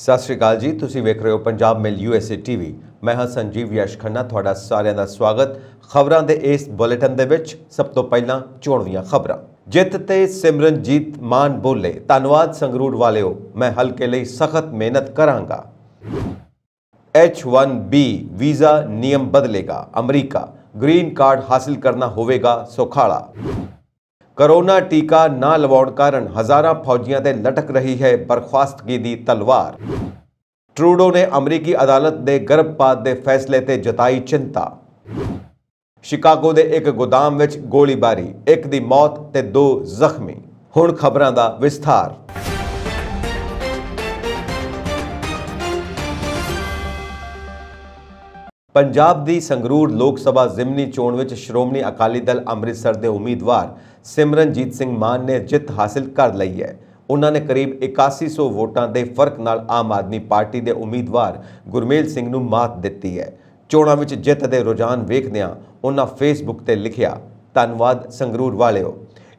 ਸਤਿ ਸ਼੍ਰੀ ਅਕਾਲ ਜੀ ਤੁਸੀਂ ਵੇਖ ਰਹੇ ਹੋ ਪੰਜਾਬ ਮੇਲ ਯੂਐਸਏ ਟੀਵੀ ਮੈਂ ਹਾਂ ਸੰਜੀਵ ਯਸ਼ ਖੰਨਾ ਤੁਹਾਡਾ ਸਾਰਿਆਂ ਦਾ ਸਵਾਗਤ ਖਬਰਾਂ ਦੇ ਇਸ ਬੁਲੇਟਿਨ ਦੇ ਵਿੱਚ ਸਭ ਤੋਂ ਪਹਿਲਾਂ ਚੋਣਵੀਆਂ ਖਬਰਾਂ ਜਿੱਤ ਤੇ ਸਿਮਰਨਜੀਤ ਮਾਨ ਬੋਲੇ ਧੰਨਵਾਦ ਸੰਗਰੂਰ ਵਾਲਿਓ ਮੈਂ ਹਲਕੇ ਲਈ ਸਖਤ ਮਿਹਨਤ ਕਰਾਂਗਾ H1B ਵੀਜ਼ਾ ਨਿਯਮ ਬਦਲੇਗਾ ਅਮਰੀਕਾ ਗ੍ਰੀਨ ਕਾਰਡ ਹਾਸਲ ਕਰਨਾ ਹੋਵੇਗਾ ਸੁਖਾਲਾ ਕਰੋਨਾ ਟੀਕਾ ਨਾ ਲਵਾਉਣ ਕਾਰਨ ਹਜ਼ਾਰਾਂ ਫੌਜੀਆਂ ਤੇ ਲਟਕ ਰਹੀ ਹੈ ਬਰਖਾਸਤਗੀ ਦੀ ਤਲਵਾਰ ਟਰੂਡੋ ਨੇ ਅਮਰੀਕੀ ਅਦਾਲਤ ਦੇ ਗਰਭਪਾਤ ਦੇ ਫੈਸਲੇ ਤੇ ਜਤਾਈ ਚਿੰਤਾ ਸ਼ਿਕਾਗੋ ਦੇ ਇੱਕ ਗੋਦਾਮ ਵਿੱਚ ਗੋਲੀਬਾਰੀ ਇੱਕ ਦੀ ਮੌਤ ਤੇ ਦੋ ਜ਼ਖਮੀ ਹੁਣ ਖਬਰਾਂ ਦਾ ਵਿਸਥਾਰ ਪੰਜਾਬ ਦੀ ਸੰਗਰੂਰ ਲੋਕ ਸਭਾ ਜ਼ਿਮਨੀ ਚੋਣ ਵਿੱਚ ਸ਼੍ਰੋਮਣੀ ਅਕਾਲੀ ਦਲ ਅੰਮ੍ਰਿਤਸਰ ਦੇ ਉਮੀਦਵਾਰ ਸਿਮਰਨਜੀਤ ਸਿੰਘ ਮਾਨ ਨੇ ਜਿੱਤ ਹਾਸਲ ਕਰ ਲਈ ਹੈ ਉਹਨਾਂ ਨੇ ਕਰੀਬ 8100 ਵੋਟਾਂ ਦੇ ਫਰਕ ਨਾਲ ਆਮ ਆਦਮੀ ਪਾਰਟੀ ਦੇ ਉਮੀਦਵਾਰ ਗੁਰਮੇਲ ਸਿੰਘ ਨੂੰ ਮਾਤ ਦਿੱਤੀ ਹੈ ਚੋਣਾਂ ਵਿੱਚ ਜਿੱਤ ਦੇ ਰੁਝਾਨ ਵੇਖਦਿਆਂ ਉਹਨਾਂ ਫੇਸਬੁੱਕ ਤੇ ਲਿਖਿਆ ਧੰਨਵਾਦ ਸੰਗਰੂਰ ਵਾਲਿਓ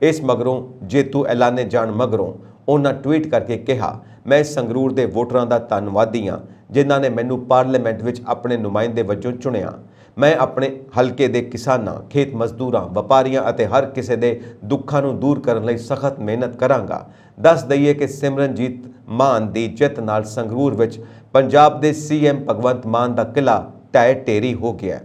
ਇਸ ਮਗਰੋਂ ਜੇਤੂ ਐਲਾਨੇ ਜਾਣ ਮਗਰੋਂ ਉਹਨਾਂ ਟਵੀਟ ਕਰਕੇ ਕਿਹਾ ਮੈਂ ਸੰਗਰੂਰ ਦੇ ਵੋਟਰਾਂ ਦਾ ਧੰਨਵਾਦੀ ਹਾਂ ਜਿਨ੍ਹਾਂ ਨੇ ਮੈਨੂੰ ਪਾਰਲੀਮੈਂਟ ਵਿੱਚ ਆਪਣੇ ਨੁਮਾਇੰਦੇ ਵਜੋਂ ਚੁਣਿਆ ਮੈਂ ਆਪਣੇ ਹਲਕੇ ਦੇ ਕਿਸਾਨਾਂ ਖੇਤ ਮਜ਼ਦੂਰਾਂ ਵਪਾਰੀਆਂ ਅਤੇ ਹਰ ਕਿਸੇ ਦੇ ਦੁੱਖਾਂ ਨੂੰ ਦੂਰ ਕਰਨ ਲਈ ਸਖਤ ਮਿਹਨਤ ਕਰਾਂਗਾ ਦੱਸ ਦਈਏ ਕਿ ਸਿਮਰਨਜੀਤ ਮਾਨ ਦੀ ਜਿੱਤ ਨਾਲ ਸੰਗਰੂਰ ਵਿੱਚ ਪੰਜਾਬ ਦੇ ਸੀਐਮ ਭਗਵੰਤ ਮਾਨ ਦਾ ਕਿਲਾ ਟਾਇ ਟੇਰੀ ਹੋ ਗਿਆ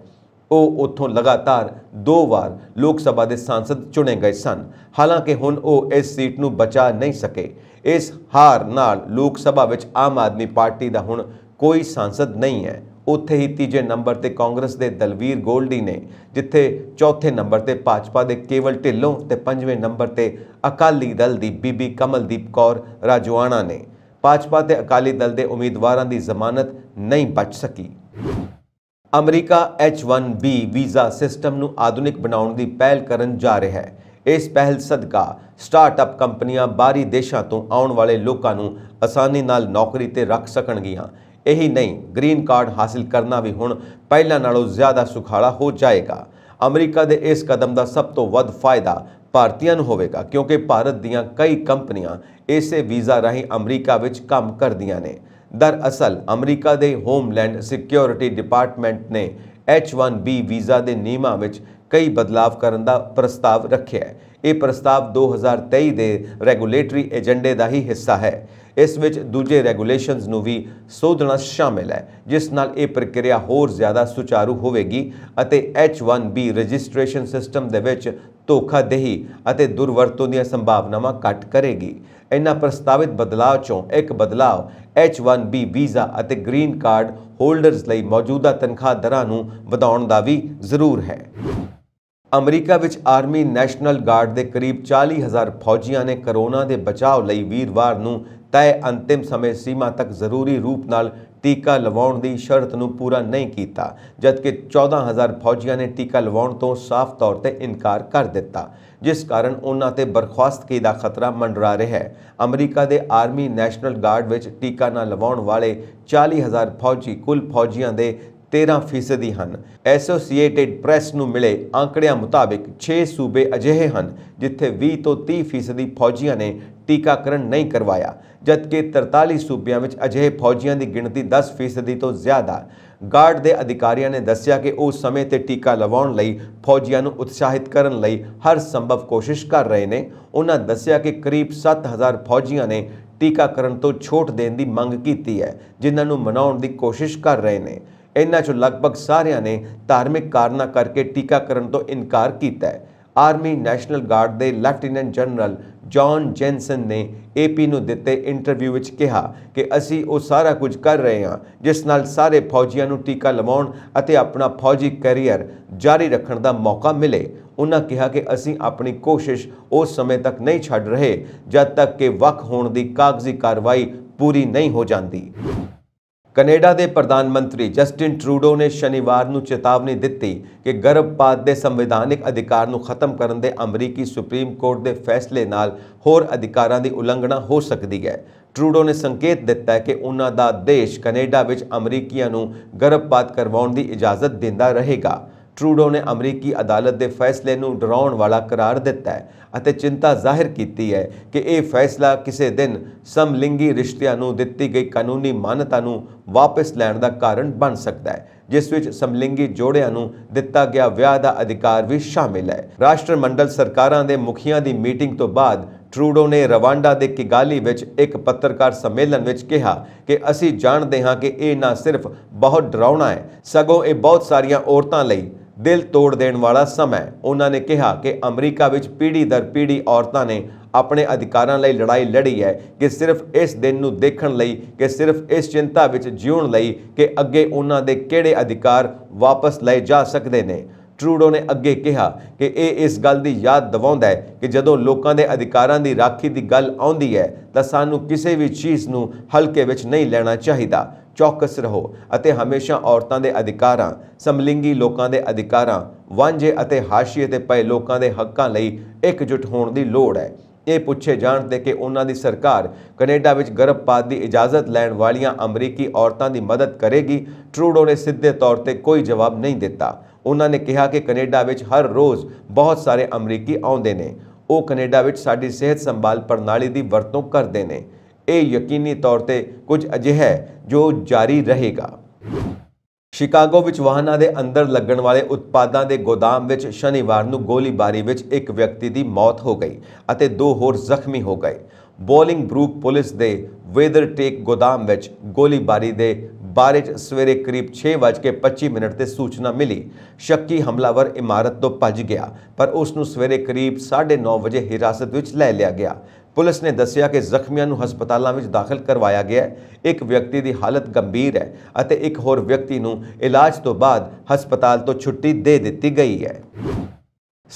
ਉਹ ਉੱਥੋਂ ਲਗਾਤਾਰ ਦੋ ਵਾਰ ਲੋਕ ਸਭਾ ਦੇ ਸੰਸਦ ਚੁਣੇ ਗਏ ਸਨ ਹਾਲਾਂਕਿ ਹੁਣ ਉਹ ਇਸ ਸੀਟ ਨੂੰ ਬਚਾ ਨਹੀਂ ਸਕੇ ਇਸ ਹਾਰ ਨਾਲ ਲੋਕ ਸਭਾ ਵਿੱਚ ਆਮ ਆਦਮੀ ਪਾਰਟੀ ਦਾ ਹੁਣ ਕੋਈ ਸੰਸਦ ਨਹੀਂ ਹੈ ਉੱਥੇ ਹੀ ਤੀਜੇ ਨੰਬਰ ਤੇ ਕਾਂਗਰਸ ਦੇ ਦਲਵੀਰ ਗੋਲਡੀ ਨੇ ਜਿੱਥੇ ਚੌਥੇ ਨੰਬਰ ਤੇ ਭਾਜਪਾ ਦੇ ਕੇਵਲ ਢਿੱਲੋਂ ਤੇ ਪੰਜਵੇਂ ਨੰਬਰ ਤੇ ਅਕਾਲੀ ਦਲ ਦੀ ਬੀਬੀ ਕਮਲਦੀਪ ਕੌਰ ਰਾਜਵਾਨਾ ਨੇ ਭਾਜਪਾ ਤੇ ਅਕਾਲੀ ਦਲ ਦੇ ਉਮੀਦਵਾਰਾਂ ਦੀ ਜ਼ਮਾਨਤ ਨਹੀਂ ਬਚ ਸਕੀ ਅਮਰੀਕਾ H1B ਵੀਜ਼ਾ ਸਿਸਟਮ ਨੂੰ ਆਧੁਨਿਕ ਬਣਾਉਣ ਦੀ ਪਹਿਲ ਕਰਨ ਜਾ ਰਿਹਾ ਹੈ ਇਸ ਪਹਿਲ ਸਦਕਾ ਸਟਾਰਟਅਪ ਕੰਪਨੀਆਂ ਬਾਹਰੀ ਦੇਸ਼ਾਂ ਤੋਂ ਆਉਣ ਵਾਲੇ ਲੋਕਾਂ ਨੂੰ ਆਸਾਨੀ ਨਾਲ ਨੌਕਰੀ ਤੇ ਰੱਖ ਸਕਣਗੀਆਂ ਇਹੀ ਨਹੀਂ ਗ੍ਰੀਨ ਕਾਰਡ ਹਾਸਲ ਕਰਨਾ ਵੀ ਹੁਣ ਪਹਿਲਾਂ ਨਾਲੋਂ ਜ਼ਿਆਦਾ ਸੁਖਾਲਾ ਹੋ ਜਾਏਗਾ ਅਮਰੀਕਾ ਦੇ ਇਸ ਕਦਮ ਦਾ ਸਭ ਤੋਂ ਵੱਧ ਫਾਇਦਾ ਭਾਰਤੀਆਂ ਨੂੰ ਹੋਵੇਗਾ ਕਿਉਂਕਿ ਭਾਰਤ ਦੀਆਂ ਕਈ ਕੰਪਨੀਆਂ ਇਸੇ ਵੀਜ਼ਾ ਰਾਹੀਂ ਅਮਰੀਕਾ ਵਿੱਚ ਕੰਮ ਕਰਦੀਆਂ ਨੇ ਦਰਅਸਲ ਅਮਰੀਕਾ ਦੇ ਹੋਮਲੈਂਡ ਸਿਕਿਉਰਿਟੀ ਡਿਪਾਰਟਮੈਂਟ ਨੇ H1B ਵੀਜ਼ਾ ਦੇ ਨਿਯਮਾਂ ਵਿੱਚ ਕਈ ਬਦਲਾਅ ਕਰਨ ਦਾ ਪ੍ਰਸਤਾਵ ਰੱਖਿਆ ਹੈ ਇਹ ਪ੍ਰਸਤਾਵ 2023 ਦੇ ਰੈਗੂਲੇਟਰੀ ਏਜੰਡੇ ਦਾ ਹੀ ਹਿੱਸਾ ਹੈ ਇਸ ਵਿੱਚ ਦੂਜੇ ਰੈਗੂਲੇਸ਼ਨਸ ਨੂੰ ਵੀ ਸੋਧਣਾ ਸ਼ਾਮਿਲ ਹੈ ਜਿਸ ਨਾਲ ਇਹ ਪ੍ਰਕਿਰਿਆ ਹੋਰ ਜ਼ਿਆਦਾ ਸੁਚਾਰੂ ਹੋਵੇਗੀ ਅਤੇ H1B ਰਜਿਸਟ੍ਰੇਸ਼ਨ ਸਿਸਟਮ ਦੇ ਵਿੱਚ ਧੋਖਾਦੇਹੀ ਅਤੇ ਦੁਰਵਰਤੋਂ ਦੀਆਂ ਸੰਭਾਵਨਾਵਾਂ ਘਟ ਕਰੇਗੀ ਇਹਨਾਂ ਪ੍ਰਸਤਾਵਿਤ ਬਦਲਾਅ ਚੋਂ ਇੱਕ ਬਦਲਾਅ H1B ਵੀਜ਼ਾ ਅਤੇ ਗ੍ਰੀਨ ਕਾਰਡ ਹੋਲਡਰਸ ਲਈ ਮੌਜੂਦਾ ਤਨਖਾਹ ਦਰਾਂ ਨੂੰ ਵਧਾਉਣ ਦਾ ਵੀ ਜ਼ਰੂਰ ਹੈ ਅਮਰੀਕਾ ਵਿੱਚ ਆਰਮੀ ਨੈਸ਼ਨਲ ਗਾਰਡ ਦੇ ਕਰੀਬ 40000 ਫੌਜੀਆਂ ਨੇ ਕਰੋਨਾ ਦੇ ਬਚਾਅ ਲਈ ਵੀਰਵਾਰ ਨੂੰ ਤੈ ਅੰਤਿਮ ਸਮੇਂ ਸੀਮਾ ਤੱਕ ਜ਼ਰੂਰੀ ਰੂਪ ਨਾਲ ਟੀਕਾ ਲਵਾਉਣ ਦੀ ਸ਼ਰਤ ਨੂੰ ਪੂਰਾ ਨਹੀਂ ਕੀਤਾ ਜਦਕਿ 14000 ਫੌਜੀਆਂ ਨੇ ਟੀਕਾ ਲਵਾਉਣ ਤੋਂ ਸਾਫ਼ ਤੌਰ ਤੇ ਇਨਕਾਰ ਕਰ ਦਿੱਤਾ ਜਿਸ ਕਾਰਨ ਉਹਨਾਂ ਤੇ ਕੀ ਦਾ ਖਤਰਾ ਮੰਡਰਾ ਰਿਹਾ ਹੈ ਅਮਰੀਕਾ ਦੇ ਆਰਮੀ ਨੈਸ਼ਨਲ ਗਾਰਡ ਵਿੱਚ ਟੀਕਾ ਨਾ ਲਵਾਉਣ ਵਾਲੇ 40000 ਫੌਜੀ ਕੁੱਲ ਫੌਜੀਆਂ ਦੇ 13 ਫੀਸਦੀ ਹਨ ਐਸੋਸੀਏਟਿਡ ਪ੍ਰੈਸ ਨੂੰ ਮਿਲੇ ਅੰਕੜਿਆਂ ਮੁਤਾਬਕ 6 ਸੂਬੇ ਅਜਿਹੇ ਹਨ ਜਿੱਥੇ 20 ਤੋਂ 30 ਫੀਸਦੀ ਫੌਜੀਆਂ ਨੇ ਟੀਕਾਕਰਨ ਨਹੀਂ ਕਰਵਾਇਆ ਜਦਕਿ 43 ਸੂਬਿਆਂ ਵਿੱਚ ਅਜਿਹੇ ਫੌਜੀਆਂ ਦੀ ਗਿਣਤੀ 10 ਫੀਸਦੀ ਤੋਂ ਜ਼ਿਆਦਾ ਗਾਰਡ ਦੇ ਅਧਿਕਾਰੀਆਂ ਨੇ ਦੱਸਿਆ ਕਿ ਉਹ ਸਮੇਂ ਤੇ ਟੀਕਾ ਲਵਾਉਣ ਲਈ ਫੌਜੀਆਂ ਨੂੰ ਉਤਸ਼ਾਹਿਤ ਕਰਨ ਲਈ ਹਰ ਸੰਭਵ ਕੋਸ਼ਿਸ਼ ਕਰ ਰਹੇ ਨੇ ਉਹਨਾਂ ਦੱਸਿਆ ਕਿ ਕਰੀਬ 7000 ਫੌਜੀਆਂ ਨੇ ਟੀਕਾਕਰਨ ਤੋਂ ਛੋਟ ਦੇਣ ਦੀ ਮੰਗ ਕੀਤੀ ਹੈ ਜਿਨ੍ਹਾਂ ਨੂੰ ਮਨਾਉਣ ਦੀ ਕੋਸ਼ਿਸ਼ ਕਰ ਰਹੇ ਨੇ ਇਹਨਾਂ ਚੋਂ ਲਗਭਗ ਸਾਰਿਆਂ ਨੇ ਧਾਰਮਿਕ ਕਾਰਨਾਂ ਕਰਕੇ ਟੀਕਾਕਰਨ ਤੋਂ ਇਨਕਾਰ ਕੀਤਾ ਹੈ ਆਰਮੀ ਨੈਸ਼ਨਲ ਗਾਰਡ ਦੇ ਲੈਫਟੀਨੈਂਟ ਜਨਰਲ ਜੌਨ ਜੈਨਸਨ ਨੇ ਏਪੀ ਨੂੰ ਦਿੱਤੇ ਇੰਟਰਵਿਊ ਵਿੱਚ ਕਿਹਾ ਕਿ ਅਸੀਂ ਉਹ ਸਾਰਾ ਕੁਝ ਕਰ ਰਹੇ ਹਾਂ ਜਿਸ ਨਾਲ ਸਾਰੇ ਫੌਜੀਆਂ ਨੂੰ ਟੀਕਾ ਲਵਾਉਣ ਅਤੇ ਆਪਣਾ ਫੌਜੀ ਕੈਰੀਅਰ ਜਾਰੀ ਰੱਖਣ ਦਾ ਮੌਕਾ ਮਿਲੇ ਉਹਨਾਂ ਕਿਹਾ ਕਿ ਅਸੀਂ ਆਪਣੀ ਕੋਸ਼ਿਸ਼ ਉਸ ਸਮੇਂ ਤੱਕ ਨਹੀਂ ਛੱਡ ਰਹੇ ਜਦ ਤੱਕ ਕਿ ਵਕ ਹੋਣ ਦੀ ਕਾਗਜ਼ੀ ਕਾਰਵਾਈ ਪੂਰੀ ਨਹੀਂ ਹੋ ਜਾਂਦੀ ਕੈਨੇਡਾ ਦੇ ਪ੍ਰਧਾਨ ਮੰਤਰੀ ਜਸਟਿਨ ਟਰੂਡੋ ਨੇ ਸ਼ਨੀਵਾਰ ਨੂੰ ਚੇਤਾਵਨੀ ਦਿੱਤੀ ਕਿ ਗਰਭਪਾਤ ਦੇ ਸੰਵਿਧਾਨਿਕ ਅਧਿਕਾਰ ਨੂੰ ਖਤਮ ਕਰਨ ਦੇ ਅਮਰੀਕੀ ਸੁਪਰੀਮ ਕੋਰਟ ਦੇ ਫੈਸਲੇ ਨਾਲ ਹੋਰ ਅਧਿਕਾਰਾਂ ਦੀ ਉਲੰਘਣਾ ਹੋ ਸਕਦੀ ਹੈ ਟਰੂਡੋ ਨੇ ਸੰਕੇਤ ਦਿੱਤਾ ਕਿ ਉਹਨਾਂ ਦਾ ਦੇਸ਼ ਕੈਨੇਡਾ ਵਿੱਚ ਅਮਰੀਕੀਆਂ ਨੂੰ ਗਰਭਪਾਤ ਕਰਵਾਉਣ ਦੀ ਇਜਾਜ਼ਤ ਦਿੰਦਾ ਰਹੇਗਾ ਟਰੂਡੋ ਨੇ ਅਮਰੀਕੀ ਅਦਾਲਤ ਦੇ ਫੈਸਲੇ ਨੂੰ ਡਰਾਉਣ ਵਾਲਾ ਕਰਾਰ ਦਿੱਤਾ ਹੈ ਅਤੇ ਚਿੰਤਾ ਜ਼ਾਹਿਰ ਕੀਤੀ ਹੈ ਕਿ ਇਹ ਫੈਸਲਾ ਕਿਸੇ ਦਿਨ ਸਮਲਿੰਗੀ ਰਿਸ਼ਤਿਆਂ ਨੂੰ ਦਿੱਤੀ ਗਈ ਕਾਨੂੰਨੀ ਮਾਨਤਾ ਨੂੰ ਵਾਪਸ ਲੈਣ ਦਾ ਕਾਰਨ ਬਣ ਸਕਦਾ ਹੈ ਜਿਸ ਵਿੱਚ ਸਮਲਿੰਗੀ ਜੋੜਿਆਂ ਨੂੰ ਦਿੱਤਾ ਗਿਆ ਵਿਆਹ ਦਾ ਅਧਿਕਾਰ ਵੀ ਸ਼ਾਮਿਲ ਹੈ ਰਾਸ਼ਟਰਮੰਡਲ ਸਰਕਾਰਾਂ ਦੇ ਮੁਖੀਆਂ ਦੀ ਮੀਟਿੰਗ ਤੋਂ ਬਾਅਦ ਟਰੂਡੋ ਨੇ ਰਵਾਂਡਾ ਦੇ ਕਿਗਾਲੀ ਵਿੱਚ ਇੱਕ ਪੱਤਰਕਾਰ ਸੰਮੇਲਨ ਵਿੱਚ ਕਿਹਾ ਕਿ ਅਸੀਂ ਜਾਣਦੇ ਹਾਂ ਕਿ ਇਹ ਨਾ ਸਿਰਫ ਬਹੁਤ ਡਰਾਉਣਾ ਹੈ ਸਗੋਂ ਇਹ ਬਹੁਤ ਸਾਰੀਆਂ ਔਰਤਾਂ ਲਈ ਦਿਲ ਤੋੜ ਦੇਣ ਵਾਲਾ ਸਮਾਂ ਉਹਨਾਂ ਨੇ ਕਿਹਾ ਕਿ ਅਮਰੀਕਾ ਵਿੱਚ ਪੀੜੀ ਦਰ ਪੀੜੀ ਔਰਤਾਂ ਨੇ ਆਪਣੇ ਅਧਿਕਾਰਾਂ ਲਈ ਲੜਾਈ ਲੜੀ ਹੈ ਕਿ ਸਿਰਫ ਇਸ ਦਿਨ ਨੂੰ ਦੇਖਣ ਲਈ ਕਿ ਸਿਰਫ ਇਸ ਚਿੰਤਾ ਵਿੱਚ ਜਿਉਣ ਲਈ ਕਿ ਅੱਗੇ ਉਹਨਾਂ ਦੇ ਕਿਹੜੇ ਅਧਿਕਾਰ ਵਾਪਸ ਲਏ ਜਾ ਸਕਦੇ ਨੇ ਟਰੂਡੋ ਨੇ ਅੱਗੇ ਕਿਹਾ ਕਿ ਇਹ ਇਸ ਗੱਲ ਦੀ ਯਾਦ ਦਿਵਾਉਂਦਾ ਹੈ ਕਿ ਜਦੋਂ ਲੋਕਾਂ ਦੇ ਅਧਿਕਾਰਾਂ ਦੀ ਰਾਖੀ ਦੀ ਗੱਲ ਆਉਂਦੀ ਹੈ ਤਾਂ ਸਾਨੂੰ ਕਿਸੇ ਵੀ ਚੀਜ਼ ਨੂੰ ਹਲਕੇ ਵਿੱਚ ਨਹੀਂ ਲੈਣਾ ਚਾਹੀਦਾ ਚੌਕਸ ਰਹੋ ਅਤੇ ਹਮੇਸ਼ਾ ਔਰਤਾਂ ਦੇ ਅਧਿਕਾਰਾਂ ਸਮਲਿੰਗੀ ਲੋਕਾਂ ਦੇ ਅਧਿਕਾਰਾਂ ਵਾਂਝੇ ਅਤੇ ਹਾਸ਼ੀਏ ਤੇ ਪਏ ਲੋਕਾਂ ਦੇ ਹੱਕਾਂ ਲਈ ਇਕਜੁੱਟ ਹੋਣ ਦੀ ਲੋੜ ਹੈ ਇਹ ਪੁੱਛੇ ਜਾਣ ਤੇ ਕਿ ਉਹਨਾਂ ਦੀ ਸਰਕਾਰ ਕੈਨੇਡਾ ਵਿੱਚ ਗਰਭਪਾਤ ਦੀ ਇਜਾਜ਼ਤ ਲੈਣ ਵਾਲੀਆਂ ਅਮਰੀਕੀ ਔਰਤਾਂ ਦੀ ਮਦਦ ਕਰੇਗੀ ਟਰੂਡੋ ਨੇ ਸਿੱਧੇ ਤੌਰ ਤੇ ਕੋਈ ਜਵਾਬ ਨਹੀਂ ਦਿੱਤਾ ਉਹਨਾਂ ਨੇ ਕਿਹਾ ਕਿ ਕੈਨੇਡਾ ਵਿੱਚ ਹਰ ਰੋਜ਼ ਬਹੁਤ ਸਾਰੇ ਅਮਰੀਕੀ ਆਉਂਦੇ ਨੇ ਉਹ ਕੈਨੇਡਾ ਵਿੱਚ ਸਾਡੀ ਸਿਹਤ ਸੰਭਾਲ ਪ੍ਰਣਾਲੀ ਦੀ ਵਰਤੋਂ ਕਰਦੇ ਨੇ ਇਹ ਯਕੀਨੀ ਤੌਰ ਤੇ ਕੁਝ ਅਜਿਹਾ ਜੋ ਜਾਰੀ ਰਹੇਗਾ ਸ਼ਿਕਾਗੋ ਵਿੱਚ ਵਾਹਨਾਂ ਦੇ ਅੰਦਰ ਲੱਗਣ ਵਾਲੇ ਉਤਪਾਦਾਂ ਦੇ ਗੋਦਾਮ ਵਿੱਚ ਸ਼ਨੀਵਾਰ ਨੂੰ ਗੋਲੀਬਾਰੀ ਵਿੱਚ ਇੱਕ ਵਿਅਕਤੀ ਦੀ ਮੌਤ ਹੋ ਗਈ ਅਤੇ ਦੋ ਹੋਰ ਜ਼ਖਮੀ ਹੋ ਗਏ ਬੋਲਿੰਗ ਬਰੂਕ ਪੁਲਿਸ ਦੇ ਵੇਦਰ ਟੇਕ ਗੋਦਾਮ ਵਿੱਚ ਗੋਲੀਬਾਰੀ ਦੇ ਬਾਰੇ ਚ ਸਵੇਰੇ ਕਰੀਬ 6:25 ਮਿੰਟ ਤੇ ਸੂਚਨਾ ਮਿਲੀ ਸ਼ੱਕੀ ਹਮਲਾਵਰ ਇਮਾਰਤ ਤੋਂ ਭੱਜ ਗਿਆ ਪਰ ਉਸ ਨੂੰ ਸਵੇਰੇ ਕਰੀਬ 9:30 ਵਜੇ ਹਿਰਾਸਤ ਵਿੱਚ ਲੈ ਲਿਆ ਗਿਆ ਪੁਲਿਸ ਨੇ ਦੱਸਿਆ ਕਿ ਜ਼ਖਮੀਆਂ ਨੂੰ ਹਸਪਤਾਲਾਂ ਵਿੱਚ ਦਾਖਲ ਕਰਵਾਇਆ ਗਿਆ ਹੈ ਇੱਕ ਵਿਅਕਤੀ ਦੀ ਹਾਲਤ ਗੰਭੀਰ ਹੈ ਅਤੇ ਇੱਕ ਹੋਰ ਵਿਅਕਤੀ ਨੂੰ ਇਲਾਜ ਤੋਂ ਬਾਅਦ ਹਸਪਤਾਲ ਤੋਂ ਛੁੱਟੀ ਦੇ ਦਿੱਤੀ ਗਈ ਹੈ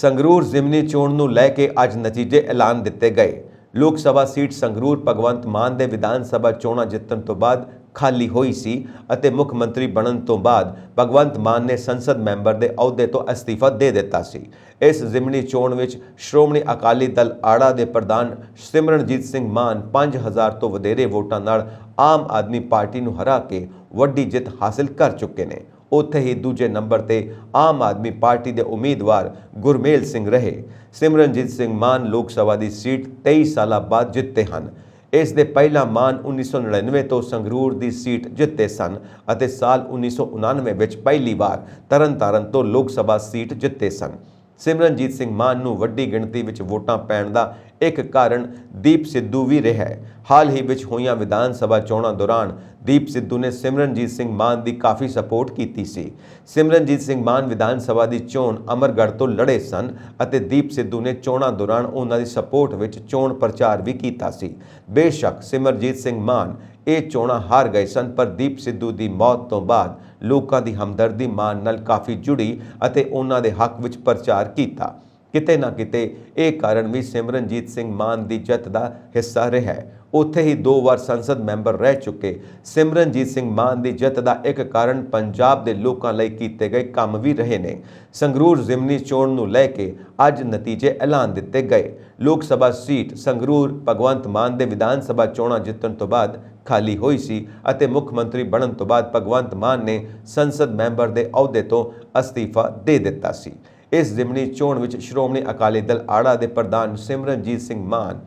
ਸੰਗਰੂਰ ਜ਼ਿਮਨੀ ਚੋਣ ਨੂੰ ਲੈ ਕੇ ਅੱਜ ਨਤੀਜੇ ਐਲਾਨ ਦਿੱਤੇ ਗਏ ਲੋਕ ਸਭਾ ਸੀਟ ਸੰਗਰੂਰ ਭਗਵੰਤ ਮਾਨ ਦੇ ਵਿਧਾਨ ਸਭਾ ਚੋਣਾਂ ਜਿੱਤਣ ਤੋਂ ਬਾਅਦ ਖਾਲੀ ਹੋਈ ਸੀ ਅਤੇ ਮੁੱਖ ਮੰਤਰੀ ਬਣਨ ਤੋਂ ਬਾਅਦ ਭਗਵੰਤ ਮਾਨ ਨੇ ਸੰਸਦ ਮੈਂਬਰ ਦੇ ਅਹੁਦੇ ਤੋਂ ਅਸਤੀਫਾ ਦੇ ਦਿੱਤਾ ਸੀ ਇਸ ਜ਼ਿਮਨੀ ਚੋਣ ਵਿੱਚ ਸ਼੍ਰੋਮਣੀ ਅਕਾਲੀ ਦਲ ਆੜਾ ਦੇ ਪ੍ਰਧਾਨ ਸਿਮਰਨਜੀਤ ਸਿੰਘ ਮਾਨ 5000 ਤੋਂ ਵਧੇਰੇ ਵੋਟਾਂ ਨਾਲ ਆਮ ਆਦਮੀ ਪਾਰਟੀ ਨੂੰ ਹਰਾ ਕੇ ਵੱਡੀ ਜਿੱਤ ਹਾਸਲ ਕਰ ਚੁੱਕੇ ਨੇ ਉੱਥੇ ਹੀ ਦੂਜੇ ਨੰਬਰ ਤੇ ਆਮ ਆਦਮੀ ਪਾਰਟੀ ਦੇ ਉਮੀਦਵਾਰ ਗੁਰਮੇਲ ਸਿੰਘ ਰਹੇ ਸਿਮਰਨਜੀਤ ਸਿੰਘ ਮਾਨ ਲੋਕ ਸਭਾ ਦੀ ਸੀਟ 23 ਸਾਲਾਂ ਬਾਅਦ ਜਿੱਤੇ ਹਨ ਇਸ ਦੇ ਪਹਿਲਾ ਮਾਨ 1999 ਤੋਂ ਸੰਗਰੂਰ ਦੀ ਸੀਟ ਜਿੱਤੇ ਸਨ ਅਤੇ ਸਾਲ 1999 ਵਿੱਚ ਪਹਿਲੀ ਵਾਰ ਤਰਨਤਾਰਨ ਤੋਂ ਲੋਕ ਸਭਾ ਸੀਟ ਜਿੱਤੇ ਸਨ ਸਿਮਰਨਜੀਤ ਸਿੰਘ ਮਾਨ ਨੂੰ ਵੱਡੀ ਗਿਣਤੀ ਵਿੱਚ ਵੋਟਾਂ ਪੈਣ ਦਾ ਇੱਕ ਕਾਰਨ ਦੀਪ ਸਿੱਧੂ ਵੀ ਰਿਹਾ ਹੈ ਹਾਲ ਹੀ ਵਿੱਚ ਹੋਈਆਂ ਵਿਧਾਨ ਸਭਾ ਚੋਣਾਂ ਦੌਰਾਨ ਦੀਪ ਸਿੱਧੂ ਨੇ ਸਿਮਰਨਜੀਤ ਸਿੰਘ ਮਾਨ ਦੀ ਕਾਫੀ ਸਪੋਰਟ ਕੀਤੀ ਸੀ ਸਿਮਰਨਜੀਤ ਸਿੰਘ ਮਾਨ ਵਿਧਾਨ ਸਭਾ ਦੀ ਚੋਣ ਅਮਰਗੜ੍ਹ ਤੋਂ ਲੜੇ ਸਨ ਅਤੇ ਦੀਪ ਸਿੱਧੂ ਨੇ ਚੋਣਾਂ ਦੌਰਾਨ ਉਹਨਾਂ ਦੀ ਸਪੋਰਟ ਵਿੱਚ ਚੋਣ ਪ੍ਰਚਾਰ ਵੀ ਕੀਤਾ ਸੀ ਬੇਸ਼ੱਕ ਸਿਮਰਜੀਤ ਸਿੰਘ ਮਾਨ ਇਹ ਚੋਣਾਂ ਹਾਰ ਗਏ ਸਨ ਪਰ ਦੀਪ ਸਿੱਧੂ ਦੀ ਮੌਤ ਤੋਂ ਬਾਅਦ ਲੋਕਾਂ ਦੀ ਹਮਦਰਦੀ ਮਾਨ ਨਾਲ ਕਾਫੀ ਜੁੜੀ ਅਤੇ ਉਹਨਾਂ ਦੇ ਹੱਕ ਵਿੱਚ ਪ੍ਰਚਾਰ ਕੀਤਾ ਕਿਤੇ ਨਾ ਕਿਤੇ ਇਹ ਕਾਰਨ ਵੀ ਸਿਮਰਨਜੀਤ ਸਿੰਘ ਮਾਨ ਦੀ ਜਿੱਤ ਦਾ ਹਿੱਸਾ ਰਿਹਾ ਹੈ ਉੱਥੇ ਹੀ ਦੋ ਵਾਰ ਸੰਸਦ ਮੈਂਬਰ ਰਹਿ ਚੁੱਕੇ ਸਿਮਰਨਜੀਤ ਸਿੰਘ ਮਾਨ ਦੀ ਜਿੱਤ ਦਾ ਇੱਕ ਕਾਰਨ ਪੰਜਾਬ ਦੇ ਲੋਕਾਂ ਲਈ ਕੀਤੇ ਗਏ ਕੰਮ ਵੀ ਰਹੇ ਨੇ ਸੰਗਰੂਰ ਜ਼ਿਮਨੀ ਚੋਣ ਨੂੰ ਲੈ ਕੇ ਅੱਜ ਨਤੀਜੇ ਐਲਾਨ ਦਿੱਤੇ ਗਏ ਲੋਕ ਸਭਾ ਸੀਟ ਸੰਗਰੂਰ ਭਗਵੰਤ ਮਾਨ ਦੇ ਵਿਧਾਨ ਸਭਾ ਚੋਣਾਂ ਜਿੱਤਣ ਤੋਂ ਬਾਅਦ ਖਾਲੀ ਹੋਈ ਸੀ ਅਤੇ ਮੁੱਖ ਮੰਤਰੀ ਬਣਨ ਤੋਂ ਬਾਅਦ ਭਗਵੰਤ ਮਾਨ ਨੇ ਸੰਸਦ ਮੈਂਬਰ ਦੇ ਅਹੁਦੇ ਤੋਂ ਅਸਤੀਫਾ ਦੇ ਦਿੱਤਾ ਸੀ ਇਸ ਜ਼ਿਮਨੀ ਚੋਣ ਵਿੱਚ ਸ਼੍ਰੋਮਣੀ ਅਕਾਲੀ ਦਲ ਆੜਾ ਦੇ ਪ੍ਰਧਾਨ ਸਿਮਰਨਜੀਤ ਸਿੰਘ ਮਾਨ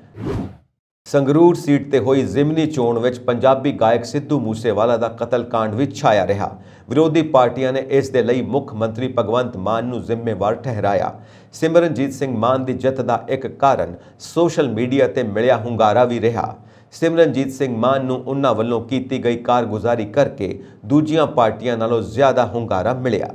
ਸੰਗਰੂਰ ਸੀਟ ਤੇ ਹੋਈ ਜ਼ਿਮਨੀ ਚੋਣ ਵਿੱਚ ਪੰਜਾਬੀ ਗਾਇਕ ਸਿੱਧੂ ਮੂਸੇਵਾਲਾ ਦਾ ਕਤਲकांड ਵੀ ਛਾਇਆ ਰਿਹਾ ਵਿਰੋਧੀ ਪਾਰਟੀਆਂ ਨੇ ਇਸ ਦੇ ਲਈ ਮੁੱਖ ਮੰਤਰੀ ਭਗਵੰਤ ਮਾਨ ਨੂੰ ਜ਼ਿੰਮੇਵਾਰ ਠਹਿਰਾਇਆ ਸਿਮਰਨਜੀਤ ਸਿੰਘ ਮਾਨ ਦੀ ਜਿੱਤ ਦਾ ਇੱਕ ਕਾਰਨ ਸੋਸ਼ਲ ਮੀਡੀਆ ਤੇ ਮਿਲਿਆ ਹੁੰਗਾਰਾ ਵੀ ਰਿਹਾ ਸਿਮਰਨਜੀਤ ਸਿੰਘ ਮਾਨ ਨੂੰ ਉਹਨਾਂ ਵੱਲੋਂ ਕੀਤੀ ਗਈ ਕਾਰਗੁਜ਼ਾਰੀ ਕਰਕੇ ਦੂਜੀਆਂ ਪਾਰਟੀਆਂ ਨਾਲੋਂ ਜ਼ਿਆਦਾ ਹੁੰਗਾਰਾ ਮਿਲਿਆ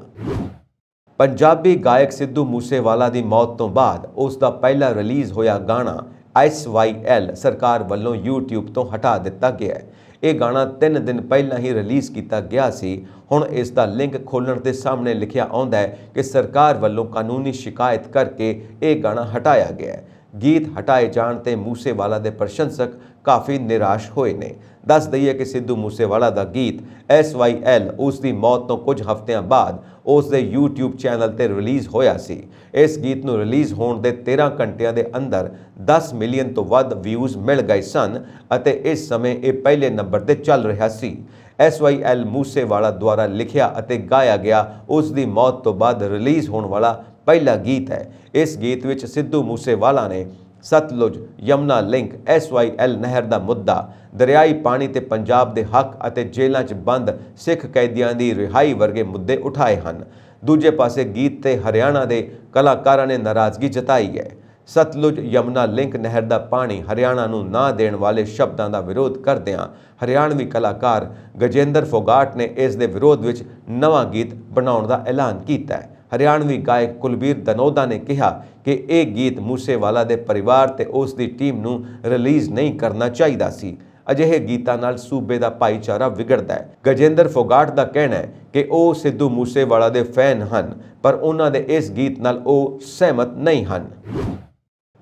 ਪੰਜਾਬੀ ਗਾਇਕ ਸਿੱਧੂ ਮੂਸੇਵਾਲਾ ਦੀ ਮੌਤ ਤੋਂ ਬਾਅਦ ਉਸ ਦਾ ਪਹਿਲਾ ਰਿਲੀਜ਼ ਹੋਇਆ ਗਾਣਾ SYL ਸਰਕਾਰ ਵੱਲੋਂ YouTube ਤੋਂ ਹਟਾ ਦਿੱਤਾ ਗਿਆ ਹੈ ਇਹ ਗਾਣਾ 3 ਦਿਨ ਪਹਿਲਾਂ ਹੀ ਰਿਲੀਜ਼ ਕੀਤਾ ਗਿਆ ਸੀ ਹੁਣ ਇਸ ਦਾ ਲਿੰਕ ਖੋਲਣ ਤੇ ਸਾਹਮਣੇ ਲਿਖਿਆ ਆਉਂਦਾ ਹੈ ਕਿ ਸਰਕਾਰ ਵੱਲੋਂ ਕਾਨੂੰਨੀ ਸ਼ਿਕਾਇਤ ਕਰਕੇ ਇਹ ਗਾਣਾ ਹਟਾਇਆ ਗਿਆ ਹੈ ਗੀਤ ਹਟਾਏ ਜਾਣ ਤੇ ਮੂਸੇਵਾਲਾ ਦੇ ਪ੍ਰਸ਼ੰਸਕ ਕਾਫੀ ਨਿਰਾਸ਼ ਹੋਏ ਨੇ ਦੱਸ ਦਈਏ ਕਿ ਸਿੱਧੂ ਮੂਸੇਵਾਲਾ ਦਾ ਗੀਤ SYL ਉਸ ਦੀ ਮੌਤ ਤੋਂ ਕੁਝ ਹਫ਼ਤਿਆਂ ਬਾਅਦ ਉਸ ਦੇ YouTube ਚੈਨਲ ਤੇ ਰਿਲੀਜ਼ ਹੋਇਆ ਸੀ ਇਸ ਗੀਤ ਨੂੰ ਰਿਲੀਜ਼ ਹੋਣ ਦੇ 13 ਘੰਟਿਆਂ ਦੇ ਅੰਦਰ 10 ਮਿਲੀਅਨ ਤੋਂ ਵੱਧ ਵਿਊਜ਼ ਮਿਲ ਗਏ ਸਨ ਅਤੇ ਇਸ ਸਮੇਂ ਇਹ ਪਹਿਲੇ ਨੰਬਰ ਤੇ ਚੱਲ ਰਿਹਾ ਸੀ SYL ਮੂਸੇਵਾਲਾ ਦੁਆਰਾ ਲਿਖਿਆ ਅਤੇ ਗਾਇਆ ਗਿਆ ਉਸ ਦੀ ਮੌਤ ਤੋਂ ਬਾਅਦ ਰਿਲੀਜ਼ ਹੋਣ ਵਾਲਾ ਪਹਿਲਾ ਗੀਤ ਹੈ ਇਸ ਗੀਤ ਵਿੱਚ ਸਿੱਧੂ ਮੂਸੇਵਾਲਾ ਨੇ ਸਤਲੁਜ ਯਮਨਾ ਲਿੰਕ ਐਸਵਾਈਐਲ ਨਹਿਰ ਦਾ ਮੁੱਦਾ ਦਰਿਆਈ ਪਾਣੀ ਤੇ ਪੰਜਾਬ ਦੇ ਹੱਕ ਅਤੇ ਜੇਲ੍ਹਾਂ 'ਚ ਬੰਦ ਸਿੱਖ ਕੈਦੀਆਂ ਦੀ ਰਿਹਾਈ ਵਰਗੇ ਮੁੱਦੇ ਉਠਾਏ ਹਨ ਦੂਜੇ ਪਾਸੇ ਗੀਤ ਤੇ ਹਰਿਆਣਾ ਦੇ ਕਲਾਕਾਰਾਂ ਨੇ ਨਾਰਾਜ਼ਗੀ ਜਤਾਈ ਹੈ ਸਤਲੁਜ ਯਮਨਾ ਲਿੰਕ ਨਹਿਰ ਦਾ ਪਾਣੀ ਹਰਿਆਣਾ ਨੂੰ ਨਾ ਦੇਣ ਵਾਲੇ ਸ਼ਬਦਾਂ ਦਾ ਵਿਰੋਧ ਕਰਦਿਆਂ ਹਰਿਆਣਵੀ ਕਲਾਕਾਰ ਗਜੇਂਦਰ ਫੋਗਾਟ ਨੇ ਇਸ ਦੇ ਵਿਰੋਧ ਵਿੱਚ ਨਵਾਂ ਗੀਤ ਬਣਾਉਣ ਦਾ ਐਲਾਨ ਕੀਤਾ ਹੈ ਹਰਿਆਣਵੀ ਗਾਇਕ ਕੁਲਬੀਰ ਦਨੋਦਾ ਨੇ ਕਿਹਾ ਕਿ ਇਹ ਗੀਤ ਮੂਸੇਵਾਲਾ ਦੇ ਪਰਿਵਾਰ ਤੇ ਉਸ ਦੀ ਟੀਮ ਨੂੰ ਰਿਲੀਜ਼ ਨਹੀਂ ਕਰਨਾ ਚਾਹੀਦਾ ਸੀ ਅਜਿਹੇ ਗੀਤਾਂ ਨਾਲ ਸੂਬੇ ਦਾ ਭਾਈਚਾਰਾ ਵਿਗੜਦਾ ਹੈ ਗਜੇਂਦਰ ਫੋਗਾਟ ਦਾ ਕਹਿਣਾ ਹੈ ਕਿ ਉਹ ਸਿੱਧੂ ਮੂਸੇਵਾਲਾ ਦੇ ਫੈਨ ਹਨ ਪਰ ਉਹਨਾਂ ਦੇ ਇਸ ਗੀਤ ਨਾਲ ਉਹ ਸਹਿਮਤ ਨਹੀਂ ਹਨ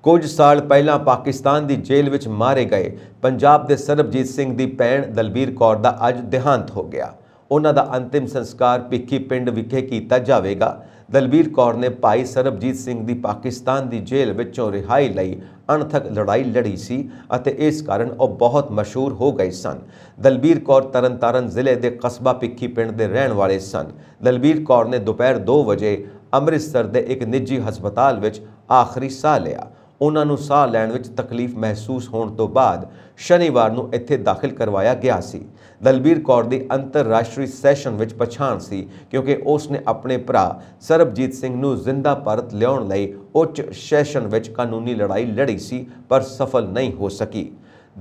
ਕੁਝ ਸਾਲ ਪਹਿਲਾਂ ਪਾਕਿਸਤਾਨ ਦੀ ਜੇਲ੍ਹ ਵਿੱਚ ਮਾਰੇ ਗਏ ਪੰਜਾਬ ਦੇ ਸਰਬਜੀਤ ਸਿੰਘ ਦੀ ਭੈਣ ਦਲਬੀਰ ਕੌਰ ਦਾ ਅੱਜ ਦੇਹਾਂਤ ਹੋ ਗਿਆ ਉਹਨਾਂ ਦਾ ਅੰਤਿਮ ਸੰਸਕਾਰ ਪਿੱਖੀ ਪਿੰਡ ਵਿਖੇ ਕੀਤਾ ਜਾਵੇਗਾ ਦਲਬੀਰ ਕੌਰ ਨੇ ਭਾਈ ਸਰਬਜੀਤ ਸਿੰਘ ਦੀ ਪਾਕਿਸਤਾਨ ਦੀ ਜੇਲ੍ਹ ਵਿੱਚੋਂ ਰਿਹਾਈ ਲਈ ਅਣਥਕ ਲੜਾਈ ਲੜੀ ਸੀ ਅਤੇ ਇਸ ਕਾਰਨ ਉਹ ਬਹੁਤ ਮਸ਼ਹੂਰ ਹੋ ਗਏ ਸਨ ਦਲਬੀਰ ਕੌਰ ਤਰਨਤਾਰਨ ਜ਼ਿਲ੍ਹੇ ਦੇ ਕਸਬਾ ਪਿੱਖੀ ਪਿੰਡ ਦੇ ਰਹਿਣ ਵਾਲੇ ਸਨ ਦਲਬੀਰ ਕੌਰ ਨੇ ਦੁਪਹਿਰ 2 ਵਜੇ ਅੰਮ੍ਰਿਤਸਰ ਦੇ ਇੱਕ ਨਿੱਜੀ ਹਸਪਤਾਲ ਵਿੱਚ ਆਖਰੀ ਸਾਹ ਲਿਆ ਉਹਨਾਂ ਨੂੰ ਸਾਹ ਲੈਣ ਵਿੱਚ ਤਕਲੀਫ ਮਹਿਸੂਸ ਹੋਣ ਤੋਂ ਬਾਅਦ ਸ਼ਨੀਵਾਰ ਨੂੰ ਇੱਥੇ ਦਾਖਲ ਕਰਵਾਇਆ ਗਿਆ ਸੀ ਦਲਬੀਰ ਕੌਰ ਦੀ ਅੰਤਰਰਾਸ਼ਟਰੀ ਸੈਸ਼ਨ ਵਿੱਚ ਪਛਾਣ ਸੀ ਕਿਉਂਕਿ ਉਸ ਨੇ ਆਪਣੇ ਭਰਾ ਸਰਬਜੀਤ ਸਿੰਘ ਨੂੰ ਜ਼ਿੰਦਾ ਭਾਰਤ ਲਿਆਉਣ ਲਈ ਉੱਚ ਸੈਸ਼ਨ ਵਿੱਚ ਕਾਨੂੰਨੀ ਲੜਾਈ ਲੜੀ ਸੀ ਪਰ ਸਫਲ ਨਹੀਂ ਹੋ ਸਕੀ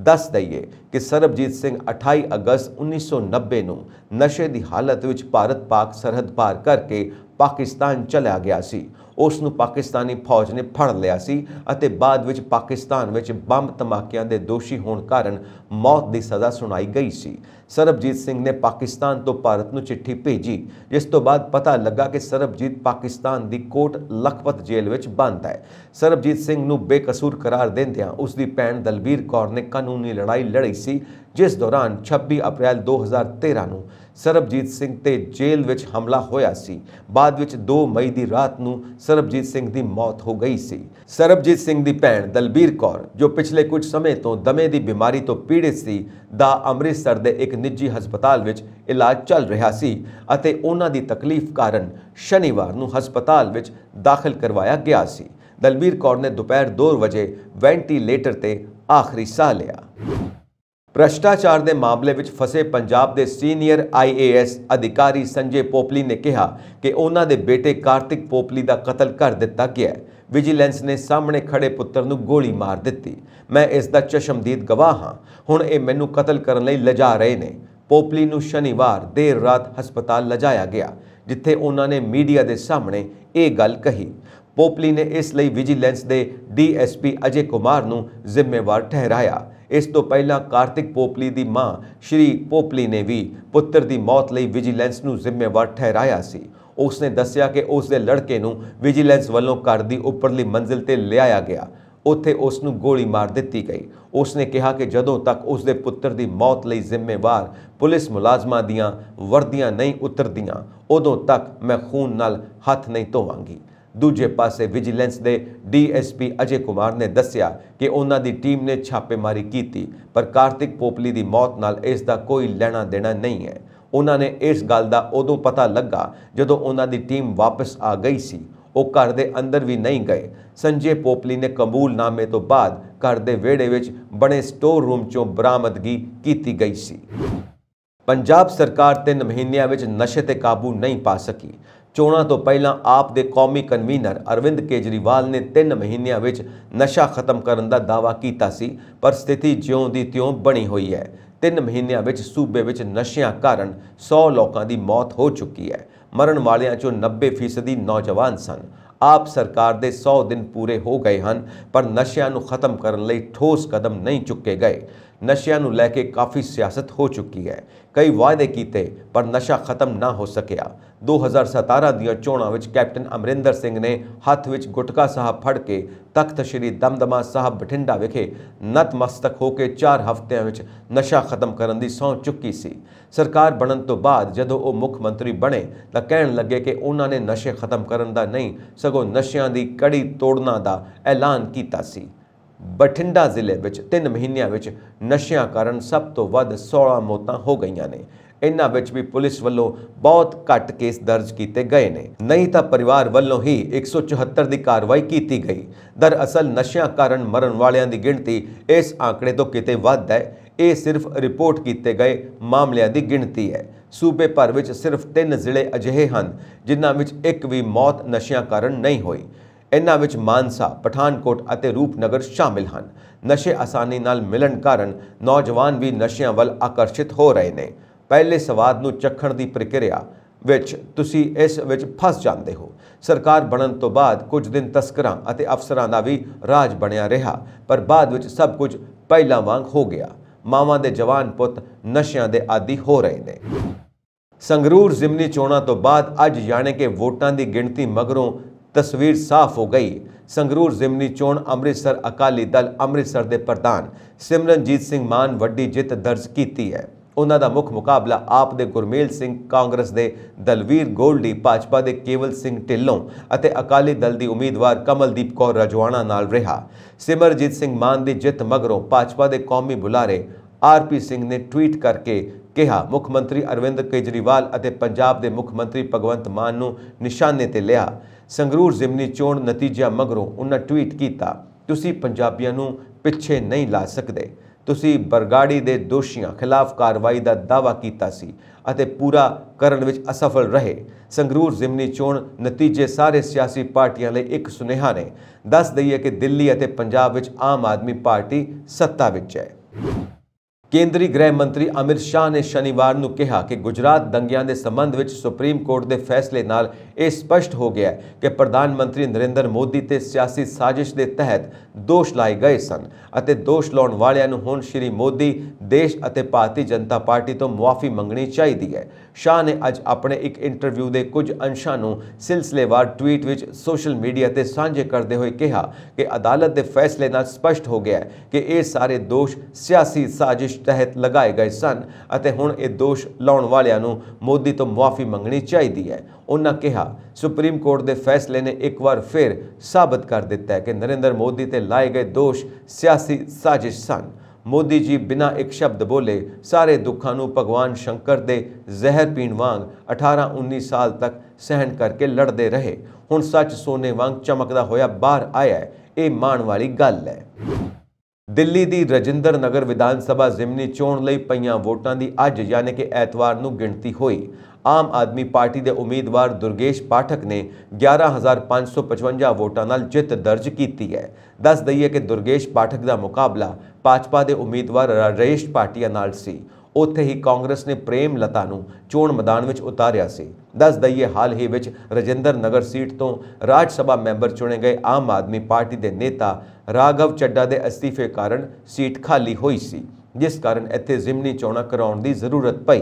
ਦੱਸ ਦਈਏ ਕਿ ਸਰਬਜੀਤ ਸਿੰਘ 28 ਅਗਸਤ 1990 ਨੂੰ ਨਸ਼ੇ ਦੀ ਹਾਲਤ ਵਿੱਚ ਭਾਰਤ-ਪਾਕ ਸਰਹੱਦ ਪਾਰ ਕਰਕੇ ਪਾਕਿਸਤਾਨ ਚਲਾ ਗਿਆ ਸੀ ਉਸ ਨੂੰ ਪਾਕਿਸਤਾਨੀ ਫੌਜ ਨੇ ਫੜ ਲਿਆ ਸੀ ਅਤੇ ਬਾਅਦ ਵਿੱਚ ਪਾਕਿਸਤਾਨ ਵਿੱਚ ਬੰਬ ਧਮਾਕਿਆਂ ਦੇ ਦੋਸ਼ੀ ਹੋਣ ਕਾਰਨ ਮੌਤ ਦੀ ਸਜ਼ਾ ਸੁਣਾਈ ਗਈ ਸੀ ਸਰਬਜੀਤ ਸਿੰਘ ਨੇ ਪਾਕਿਸਤਾਨ ਤੋਂ ਭਾਰਤ ਨੂੰ ਚਿੱਠੀ ਭੇਜੀ ਜਿਸ ਤੋਂ ਬਾਅਦ ਪਤਾ ਲੱਗਾ ਕਿ ਸਰਬਜੀਤ ਪਾਕਿਸਤਾਨ ਦੀ ਕੋਟ ਲਖਪਤ ਜੇਲ੍ਹ ਵਿੱਚ ਬੰਦ ਹੈ ਸਰਬਜੀਤ ਸਿੰਘ ਨੂੰ ਬੇਕਸੂਰ ਕਰਾਰ ਦਿੰਦਿਆਂ ਉਸ ਦੀ ਭੈਣ ਦਲਬੀਰ ਕੌਰ ਨੇ ਕਾਨੂੰਨੀ ਲੜਾਈ ਲੜੀ ਸੀ ਜਿਸ ਦੌਰਾਨ 26 ਅਪ੍ਰੈਲ 2013 ਨੂੰ ਸਰਬਜੀਤ ਸਿੰਘ ਤੇ ਜੇਲ੍ਹ ਵਿੱਚ ਹਮਲਾ ਹੋਇਆ ਸੀ ਬਾਅਦ ਵਿੱਚ 2 ਮਈ ਦੀ ਰਾਤ ਨੂੰ ਸਰਬਜੀਤ ਸਿੰਘ ਦੀ ਮੌਤ ਹੋ ਗਈ ਸੀ ਸਰਬਜੀਤ ਸਿੰਘ ਦੀ ਭੈਣ ਦਲਬੀਰ ਕੌਰ ਜੋ ਪਿਛਲੇ ਕੁਝ ਸਮੇਂ ਤੋਂ ਦਮੇ ਦੀ ਬਿਮਾਰੀ ਤੋਂ ਪੀੜਿਤ ਸੀ ਦਾ ਅੰਮ੍ਰਿਤਸਰ ਦੇ ਇੱਕ ਨਿੱਜੀ ਹਸਪਤਾਲ ਵਿੱਚ ਇਲਾਜ ਚੱਲ ਰਿਹਾ ਸੀ ਅਤੇ ਉਹਨਾਂ ਦੀ ਤਕਲੀਫ ਕਾਰਨ ਸ਼ਨੀਵਾਰ ਨੂੰ ਹਸਪਤਾਲ ਵਿੱਚ ਦਾਖਲ ਕਰਵਾਇਆ ਗਿਆ ਸੀ ਦਲਬੀਰ ਕੌਰ ਨੇ ਦੁਪਹਿਰ 2 ਵਜੇ ਵੈਂਟੀਲੇਟਰ ਤੇ ਆਖਰੀ ਸਾਹ ਲਿਆ ਭ੍ਰਸ਼ਟਾਚਾਰ ਦੇ ਮਾਮਲੇ ਵਿੱਚ ਫਸੇ ਪੰਜਾਬ ਦੇ ਸੀਨੀਅਰ ਆਈਏਐਸ ਅਧਿਕਾਰੀ ਸੰਜੇ ਪੋਪਲੀ ਨੇ ਕਿਹਾ ਕਿ ਉਹਨਾਂ ਦੇ ਬੇਟੇ ਕਾਰਤਿਕ ਪੋਪਲੀ ਦਾ ਕਤਲ ਕਰ ਦਿੱਤਾ ਗਿਆ ਹੈ ਵਿਜੀਲੈਂਸ ਨੇ ਸਾਹਮਣੇ ਖੜੇ ਪੁੱਤਰ ਨੂੰ ਗੋਲੀ ਮਾਰ ਦਿੱਤੀ ਮੈਂ ਇਸ ਦਾ ਚਸ਼ਮਦੀਦ ਗਵਾਹ ਹਾਂ ਹੁਣ ਇਹ ਮੈਨੂੰ ਕਤਲ ਕਰਨ ਲਈ ਲਜਾ ਰਹੇ ਨੇ ਪੋਪਲੀ ਨੂੰ ਸ਼ਨੀਵਾਰ ਦੇਰ ਰਾਤ ਹਸਪਤਾਲ ਲਜਾਇਆ ਗਿਆ ਜਿੱਥੇ ਉਹਨਾਂ ਨੇ ਮੀਡੀਆ ਦੇ ਸਾਹਮਣੇ ਇਹ ਗੱਲ ਕਹੀ ਪੋਪਲੀ ਨੇ ਇਸ ਲਈ ਵਿਜੀਲੈਂਸ ਦੇ ਡੀਐਸਪੀ ਅਜੇ ਕੁਮਾਰ ਨੂੰ ਜ਼ਿੰਮੇਵਾਰ ਠਹਿਰਾਇਆ ਇਸ ਤੋਂ ਪਹਿਲਾਂ ਕਾਰਤਿਕ ਪੋਪਲੀ ਦੀ ਮਾਂ ਸ਼੍ਰੀ ਪੋਪਲੀ ਨੇ ਵੀ ਪੁੱਤਰ ਦੀ ਮੌਤ ਲਈ ਵਿਜੀਲੈਂਸ ਨੂੰ ਜ਼ਿੰਮੇਵਾਰ ਠਹਿਰਾਇਆ ਸੀ ਉਸ ਨੇ ਦੱਸਿਆ ਕਿ ਉਸ ਦੇ ਲੜਕੇ ਨੂੰ ਵਿਜੀਲੈਂਸ ਵੱਲੋਂ ਘਰ ਦੀ ਉੱਪਰਲੀ ਮੰਜ਼ਿਲ ਤੇ ਲਿਆਇਆ ਗਿਆ ਉੱਥੇ ਉਸ ਨੂੰ ਗੋਲੀ ਮਾਰ ਦਿੱਤੀ ਗਈ ਉਸ ਨੇ ਕਿਹਾ ਕਿ ਜਦੋਂ ਤੱਕ ਉਸ ਦੇ ਪੁੱਤਰ ਦੀ ਮੌਤ ਲਈ ਜ਼ਿੰਮੇਵਾਰ ਪੁਲਿਸ ਮੁਲਾਜ਼ਮਾਂ ਦੀਆਂ ਵਰਦੀਆਂ ਨਹੀਂ ਉਤਰਦੀਆਂ ਉਦੋਂ ਤੱਕ ਮੈਂ ਖੂਨ ਨਾਲ ਹੱਥ ਨਹੀਂ ਧੋਵਾਂਗੀ ਦੂਜੇ ਪਾਸੇ ਵਿਜੀਲੈਂਸ ਦੇ ਡੀਐਸਪੀ ਅਜੇ ਕੁਮਾਰ ਨੇ ਦੱਸਿਆ ਕਿ ਉਹਨਾਂ ਦੀ ਟੀਮ ਨੇ ਛਾਪੇਮਾਰੀ ਕੀਤੀ ਪਰ ਕਾਰਤਿਕ ਪੋਪਲੀ ਦੀ ਮੌਤ ਨਾਲ ਇਸ ਦਾ ਕੋਈ ਲੈਣਾ ਦੇਣਾ ਨਹੀਂ ਹੈ ਉਹਨਾਂ ਨੇ ਇਸ ਗੱਲ ਦਾ ਉਦੋਂ ਪਤਾ ਲੱਗਾ ਜਦੋਂ ਉਹਨਾਂ ਦੀ ਟੀਮ ਵਾਪਸ ਆ ਗਈ ਸੀ ਉਹ ਘਰ ਦੇ ਅੰਦਰ ਵੀ ਨਹੀਂ ਗਏ ਸੰਜੇ ਪੋਪਲੀ ਨੇ ਕਬੂਲਨਾਮੇ ਤੋਂ ਬਾਅਦ ਘਰ ਦੇ ਵਿਹੜੇ ਵਿੱਚ ਬਣੇ ਸਟੋਰ ਰੂਮ 'ਚੋਂ ਬਰਾਮਦਗੀ ਕੀਤੀ ਗਈ ਸੀ ਪੰਜਾਬ ਸਰਕਾਰ 3 ਮਹੀਨਿਆਂ ਵਿੱਚ ਨਸ਼ੇ ਤੇ ਕਾਬੂ ਨਹੀਂ ਪਾ ਸਕੀ ਚੋਣਾਂ ਤੋਂ ਪਹਿਲਾਂ ਆਪ ਦੇ ਕੌਮੀ ਕਨਵੀਨਰ ਅਰਵਿੰਦ ਕੇਜਰੀਵਾਲ ਨੇ 3 ਮਹੀਨਿਆਂ ਵਿੱਚ ਨਸ਼ਾ ਖਤਮ ਕਰਨ ਦਾ ਦਾਅਵਾ ਕੀਤਾ ਸੀ ਪਰ ਸਥਿਤੀ ਜਿਉਂ ਦੀ ਤਿਉਂ ਬਣੀ ਹੋਈ ਹੈ 3 ਮਹੀਨਿਆਂ ਵਿੱਚ ਸੂਬੇ ਵਿੱਚ ਨਸ਼ਿਆਂ ਕਾਰਨ 100 ਲੋਕਾਂ ਦੀ ਮੌਤ ਹੋ ਚੁੱਕੀ ਹੈ ਮਰਨ ਵਾਲਿਆਂ ਚੋਂ 90% ਦੀ ਨੌਜਵਾਨ ਸਨ ਆਪ ਸਰਕਾਰ ਦੇ 100 ਦਿਨ ਪੂਰੇ ਹੋ ਗਏ ਹਨ ਪਰ ਨਸ਼ਿਆਂ ਨੂੰ ਖਤਮ ਕਰਨ ਲਈ ਠੋਸ ਕਦਮ ਨਹੀਂ ਚੁੱਕੇ ਗਏ ਨਸ਼ਿਆਂ ਨੂੰ ਲੈ ਕੇ ਕਾਫੀ ਸਿਆਸਤ ਹੋ ਚੁੱਕੀ ਹੈ ਕਈ ਵਾਅਦੇ ਕੀਤੇ ਪਰ ਨਸ਼ਾ ਖਤਮ ਨਾ ਹੋ ਸਕਿਆ 2017 ਦੀਆਂ ਚੋਣਾਂ ਵਿੱਚ ਕੈਪਟਨ ਅਮਰਿੰਦਰ ਸਿੰਘ ਨੇ ਹੱਥ ਵਿੱਚ ਗੁਟਕਾ ਸਾਹਿਬ ਫੜ ਕੇ ਤਖਤ ਸ੍ਰੀ ਦਮਦਮਾ ਸਾਹਿਬ ਬਠਿੰਡਾ ਵਿਖੇ ਨਤਮਸਤਕ ਹੋ ਕੇ 4 ਹਫ਼ਤਿਆਂ ਵਿੱਚ ਨਸ਼ਾ ਖਤਮ ਕਰਨ ਦੀ ਸੌਂ ਚੁੱਕੀ ਸੀ ਸਰਕਾਰ ਬਣਨ ਤੋਂ ਬਾਅਦ ਜਦੋਂ ਉਹ ਮੁੱਖ ਮੰਤਰੀ ਬਣੇ ਤਾਂ ਕਹਿਣ ਲੱਗੇ ਕਿ ਉਹਨਾਂ ਨੇ ਨਸ਼ੇ ਖਤਮ ਕਰਨ ਦਾ ਨਹੀਂ ਸਗੋਂ ਨਸ਼ਿਆਂ ਦੀ ਕੜੀ ਤੋੜਨਾ ਦਾ ਐਲਾਨ ਕੀਤਾ ਸੀ ਬਠਿੰਡਾ ਜ਼ਿਲ੍ਹੇ ਵਿੱਚ 3 ਮਹੀਨਿਆਂ ਵਿੱਚ ਨਸ਼ਿਆਂ ਕਾਰਨ ਸਭ ਤੋਂ ਵੱਧ 16 ਮੌਤਾਂ ਹੋ ਗਈਆਂ ਨੇ ਇਹਨਾਂ ਵਿੱਚ ਵੀ ਪੁਲਿਸ ਵੱਲੋਂ ਬਹੁਤ ਘੱਟ ਕੇਸ ਦਰਜ ਕੀਤੇ ਗਏ ਨੇ ਨਹੀਂ ਤਾਂ ਪਰਿਵਾਰ ਵੱਲੋਂ ਹੀ 174 ਦੀ ਕਾਰਵਾਈ ਕੀਤੀ ਗਈ ਦਰਅਸਲ ਨਸ਼ਿਆਂ ਕਾਰਨ ਮਰਨ ਵਾਲਿਆਂ ਦੀ ਗਿਣਤੀ ਇਸ ਆંકੜੇ ਤੋਂ ਕਿਤੇ ਵੱਧ ਹੈ ਇਹ ਸਿਰਫ ਰਿਪੋਰਟ ਕੀਤੇ ਗਏ ਮਾਮਲਿਆਂ ਦੀ ਗਿਣਤੀ ਹੈ ਸੂਬੇ ਭਰ ਵਿੱਚ ਸਿਰਫ 3 ਜ਼ਿਲ੍ਹੇ ਅਜਿਹੇ ਹਨ ਜਿਨ੍ਹਾਂ ਵਿੱਚ ਇੱਕ ਵੀ ਮੌਤ ਨਸ਼ਿਆਂ ਕਾਰਨ ਨਹੀਂ ਹੋਈ ਇਹਨਾਂ ਵਿੱਚ ਮਾਨਸਾ ਪਠਾਨਕੋਟ ਅਤੇ ਰੂਪਨਗਰ ਸ਼ਾਮਿਲ ਹਨ ਨਸ਼ੇ ਆਸਾਨੀ ਨਾਲ ਮਿਲਣ ਕਾਰਨ ਨੌਜਵਾਨ ਵੀ ਨਸ਼ਿਆਂ ਵੱਲ ਆਕਰਸ਼ਿਤ ਹੋ ਰਹੇ ਨੇ ਪਹਿਲੇ ਸਵਾਦ ਨੂੰ ਚੱਖਣ ਦੀ ਪ੍ਰਕਿਰਿਆ ਵਿੱਚ ਤੁਸੀਂ ਇਸ ਵਿੱਚ ਫਸ ਜਾਂਦੇ ਹੋ ਸਰਕਾਰ ਬਣਨ ਤੋਂ ਬਾਅਦ ਕੁਝ ਦਿਨ ਤਸਕਰਾਂ ਅਤੇ ਅਫਸਰਾਂ ਦਾ ਵੀ ਰਾਜ ਬਣਿਆ ਰਿਹਾ ਪਰ ਬਾਅਦ ਵਿੱਚ ਸਭ ਕੁਝ ਪਹਿਲਾਂ ਵਾਂਗ ਹੋ ਗਿਆ ਮਾਵਾਂ ਦੇ ਜਵਾਨ ਪੁੱਤ ਨਸ਼ਿਆਂ ਦੇ ਆਦੀ ਹੋ ਰਹੇ ਨੇ ਸੰਗਰੂਰ ਜ਼ਿਮਨੀ ਚੋਣਾਂ ਤੋਂ ਬਾਅਦ ਅੱਜ ਯਾਨੀ ਕਿ ਵੋਟਾਂ ਦੀ ਗਿਣਤੀ ਮਗਰੋਂ ਤਸਵੀਰ ਸਾਫ਼ ਹੋ ਗਈ ਸੰਗਰੂਰ ਜ਼ਿਮਨੀ ਚੋਣ ਅੰਮ੍ਰਿਤਸਰ ਅਕਾਲੀ ਦਲ ਅੰਮ੍ਰਿਤਸਰ ਦੇ ਪ੍ਰਧਾਨ ਸਿਮਰਨਜੀਤ ਸਿੰਘ ਮਾਨ ਵੱਡੀ ਜਿੱਤ ਦਰਜ ਕੀਤੀ ਹੈ ਉਹਨਾਂ ਦਾ ਮੁੱਖ ਮੁਕਾਬਲਾ ਆਪ ਦੇ ਗੁਰਮੇਲ ਸਿੰਘ ਕਾਂਗਰਸ ਦੇ ਦਲਵੀਰ ਗੋਲਡੀ ਭਾਜਪਾ ਦੇ ਕੇਵਲ ਸਿੰਘ ਢਿੱਲੋਂ ਅਤੇ ਅਕਾਲੀ ਦਲ ਦੀ ਉਮੀਦਵਾਰ ਕਮਲਦੀਪ ਕੌਰ ਰਜਵਾਣਾ ਨਾਲ ਰਿਹਾ ਸਿਮਰਜੀਤ ਸਿੰਘ ਮਾਨ ਦੀ ਜਿੱਤ ਮਗਰੋਂ ਭਾਜਪਾ ਦੇ ਕੌਮੀ ਬੁਲਾਰੇ ਆਰਪੀ ਸਿੰਘ ਨੇ ਟਵੀਟ ਕਰਕੇ ਕਿਹਾ ਮੁੱਖ ਮੰਤਰੀ ਅਰਵਿੰਦ ਕੇਜਰੀਵਾਲ ਅਤੇ ਪੰਜਾਬ ਦੇ ਮੁੱਖ ਮੰਤਰੀ ਭਗਵੰਤ ਮਾਨ ਨੂੰ ਨਿਸ਼ਾਨੇ ਤੇ ਲਿਆ ਸੰਗਰੂਰ ਜ਼ਿਮਨੀ ਚੋਣ ਨਤੀਜਾ ਮਗਰੋਂ ਉਹਨਾਂ ਟਵੀਟ ਕੀਤਾ ਤੁਸੀਂ ਪੰਜਾਬੀਆਂ ਨੂੰ ਪਿੱਛੇ ਨਹੀਂ ਲਾ ਸਕਦੇ ਤੁਸੀਂ ਬਰਗਾੜੀ ਦੇ ਦੋਸ਼ੀਆਂ ਖਿਲਾਫ ਕਾਰਵਾਈ ਦਾ ਦਾਅਵਾ ਕੀਤਾ ਸੀ ਅਤੇ ਪੂਰਾ ਕਰਨ ਵਿੱਚ ਅਸਫਲ ਰਹੇ ਸੰਗਰੂਰ ਜ਼ਿਮਨੀ ਚੋਣ ਨਤੀਜੇ ਸਾਰੇ ਸਿਆਸੀ ਪਾਰਟੀਆਂ ਲਈ ਇੱਕ ਸੁਨੇਹਾ ਨੇ ਦੱਸ ਦਈਏ ਕਿ ਦਿੱਲੀ ਅਤੇ ਪੰਜਾਬ ਵਿੱਚ ਆਮ ਆਦਮੀ ਪਾਰਟੀ ਸੱਤਾ ਵਿੱਚ ਹੈ ਕੇਂਦਰੀ ਗ੍ਰਹਿ ਮੰਤਰੀ ਅਮਿਤ ਸ਼ਾਹ ਨੇ ਸ਼ਨੀਵਾਰ ਨੂੰ ਕਿਹਾ ਕਿ ਗੁਜਰਾਤ ਦੰਗਿਆਂ ਦੇ ਸੰਬੰਧ ਵਿੱਚ ਸੁਪਰੀਮ ਕੋਰਟ ਦੇ ਫੈਸਲੇ ਨਾਲ ਇਹ ਸਪਸ਼ਟ ਹੋ ਗਿਆ ਹੈ ਕਿ ਪ੍ਰਧਾਨ ਮੰਤਰੀ ਨਰਿੰਦਰ ਮੋਦੀ ਤੇ ਸਿਆਸੀ ਸਾਜ਼ਿਸ਼ ਦੇ ਤਹਿਤ ਦੋਸ਼ ਲਾਏ ਗਏ ਸਨ ਅਤੇ ਦੋਸ਼ ਲਾਉਣ ਵਾਲਿਆਂ ਨੂੰ ਹੁਣ ਸ਼੍ਰੀ ਮੋਦੀ ਦੇਸ਼ ਅਤੇ ਭਾਰਤੀ ਜਨਤਾ ਪਾਰਟੀ ਤੋਂ ਮੁਆਫੀ ਮੰਗਣੀ ਚਾਹੀਦੀ ਹੈ ਸ਼ਾਹ ਨੇ ਅੱਜ ਆਪਣੇ ਇੱਕ ਇੰਟਰਵਿਊ ਦੇ ਕੁਝ ਅੰਸ਼ਾਂ ਨੂੰ ਸਿਲਸਿਲੇਵਾਰ ਟਵੀਟ ਵਿੱਚ ਸੋਸ਼ਲ ਮੀਡੀਆ ਤੇ ਸਾਂਝੇ ਕਰਦੇ ਹੋਏ ਕਿਹਾ ਕਿ ਅਦਾਲਤ ਦੇ ਫੈਸਲੇ ਨਾਲ ਸਪਸ਼ਟ ਹੋ ਗਿਆ ਕਿ ਇਹ ਸਾਰੇ ਦੋਸ਼ ਸਿਆਸੀ ਸਾਜ਼ਿਸ਼ ਤਹਿਤ ਲਗਾਏ ਗਏ ਸਨ ਅਤੇ ਹੁਣ ਇਹ ਦੋਸ਼ ਲਾਉਣ ਵਾਲਿਆਂ ਨੂੰ ਮੋਦੀ ਤੋਂ ਮੁਆਫੀ ਮੰਗਣੀ ਚਾਹੀਦੀ ਹੈ ਉਹਨਾਂ ਕਿਹਾ ਸੁਪਰੀਮ ਕੋਰਟ ਦੇ ਫੈਸਲੇ ਨੇ ਇੱਕ ਵਾਰ ਫਿਰ ਸਾਬਤ ਕਰ ਦਿੱਤਾ ਹੈ ਕਿ ਨਰਿੰਦਰ ਮੋਦੀ ਤੇ ਲਾਏ ਗਏ ਦੋਸ਼ ਸਿਆਸੀ ਸਾਜ਼ਿਸ਼ ਸਨ ਮੋਦੀ ਜੀ ਬਿਨਾ ਇੱਕ ਸ਼ਬਦ ਬੋਲੇ ਸਾਰੇ ਦੁੱਖਾਂ ਨੂੰ ਭਗਵਾਨ ਸ਼ੰਕਰ ਦੇ ਜ਼ਹਿਰ ਪੀਣ ਵਾਂਗ 18-19 ਸਾਲ ਤੱਕ ਸਹਿਣ ਕਰਕੇ ਲੜਦੇ ਰਹੇ ਹੁਣ ਸੱਚ ਸੋਨੇ ਵਾਂਗ ਚਮਕਦਾ ਹੋਇਆ ਬਾਹਰ ਆਇਆ ਹੈ ਇਹ ਮਾਣ ਵਾਲੀ ਗੱਲ ਹੈ ਦਿੱਲੀ ਦੀ ਰਜਿੰਦਰ ਨਗਰ ਵਿਧਾਨ ਸਭਾ ਜ਼ਿਮਨੀ ਚੋਣ ਲਈ ਪਈਆਂ ਵੋਟਾਂ ਦੀ ਅੱਜ ਯਾਨੀ ਕਿ ਐਤਵਾਰ ਨੂੰ ਗਿਣਤੀ ਹੋਈ ਆਮ ਆਦਮੀ ਪਾਰਟੀ ਦੇ ਉਮੀਦਵਾਰ ਦੁਰਗੇਸ਼ ਪਾਠਕ ਨੇ 11555 ਵੋਟਾਂ ਨਾਲ ਜਿੱਤ ਦਰਜ ਕੀਤੀ ਹੈ ਦੱਸ ਦਈਏ ਕਿ ਦੁਰਗੇਸ਼ ਪਾਠਕ ਦਾ ਮੁਕਾਬਲਾ ਪਾਜਪਾ ਦੇ ਉਮੀਦਵਾਰ ਰਾਜੇਸ਼ ਪਾਟਿਆ ਨਾਲ ਸੀ ਉੱਥੇ ਹੀ ਕਾਂਗਰਸ ਨੇ ਪ੍ਰੇਮ ਲਤਾ ਨੂੰ ਚੋਣ ਮੈਦਾਨ ਵਿੱਚ ਉਤਾਰਿਆ ਸੀ ਦੱਸ ਦਈਏ ਹਾਲ ਹੀ ਵਿੱਚ ਰਜਿੰਦਰ ਨਗਰ ਸੀਟ ਤੋਂ ਰਾਜ ਸਭਾ ਮੈਂਬਰ ਚੁਣੇ ਗਏ ਆਮ ਆਦਮੀ ਪਾਰਟੀ ਦੇ ਨੇਤਾ ਰਾਘਵ ਚੱਡਾ ਦੇ ਅਸਤੀਫੇ ਕਾਰਨ ਸੀਟ ਖਾਲੀ ਹੋਈ ਸੀ ਜਿਸ ਕਾਰਨ ਇੱਥੇ ਜ਼ਿਮਨੀ ਚੋਣਾਂ ਕਰਾਉਣ ਦੀ ਜ਼ਰੂਰਤ ਪਈ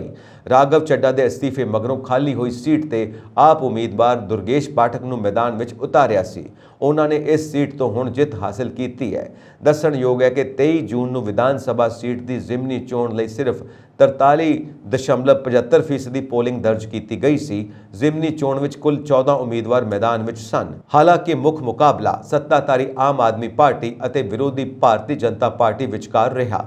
ਰਾਗਵ ਚੱਡਾ ਦੇ ਅਸਤੀਫੇ ਮਗਰੋਂ ਖਾਲੀ ਹੋਈ ਸੀਟ ਤੇ ਆਪ ਉਮੀਦਵਾਰ ਦੁਰਗੇਸ਼ ਪਾਠਕ ਨੂੰ ਮੈਦਾਨ ਵਿੱਚ ਉਤਾਰਿਆ ਸੀ ਉਹਨਾਂ ਨੇ ਇਸ ਸੀਟ ਤੋਂ ਹੁਣ ਜਿੱਤ ਹਾਸਲ ਕੀਤੀ ਹੈ ਦੱਸਣਯੋਗ ਹੈ ਕਿ 23 ਜੂਨ ਨੂੰ ਵਿਧਾਨ ਸਭਾ ਸੀਟ ਦੀ ਜ਼ਿਮਨੀ ਚੋਣ ਲਈ ਸਿਰਫ 43.75% ਦੀ ਪੋਲਿੰਗ ਦਰਜ ਕੀਤੀ ਗਈ ਸੀ ਜ਼ਿਮਨੀ ਚੋਣ ਵਿੱਚ ਕੁੱਲ 14 ਉਮੀਦਵਾਰ ਮੈਦਾਨ ਵਿੱਚ ਸਨ ਹਾਲਾਂਕਿ ਮੁੱਖ ਮੁਕਾਬਲਾ ਸੱਤਾਧਾਰੀ ਆਮ ਆਦਮੀ ਪਾਰਟੀ ਅਤੇ ਵਿਰੋਧੀ ਭਾਰਤੀ ਜਨਤਾ ਪਾਰਟੀ ਵਿਚਕਾਰ ਰਿਹਾ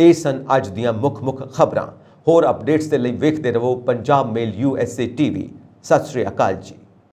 ਇਹ ਸਨ ਅੱਜ ਦੀਆਂ ਮੁੱਖ-ਮੁੱਖ ਖਬਰਾਂ ਹੋਰ ਅਪਡੇਟਸ ਦੇ ਲਈ ਵੇਖਦੇ ਰਹੋ ਪੰਜਾਬ ਮੇਲ ਯੂਐਸਏ ਟੀਵੀ ਸਤਿ ਸ਼੍ਰੀ ਅਕਾਲ ਜੀ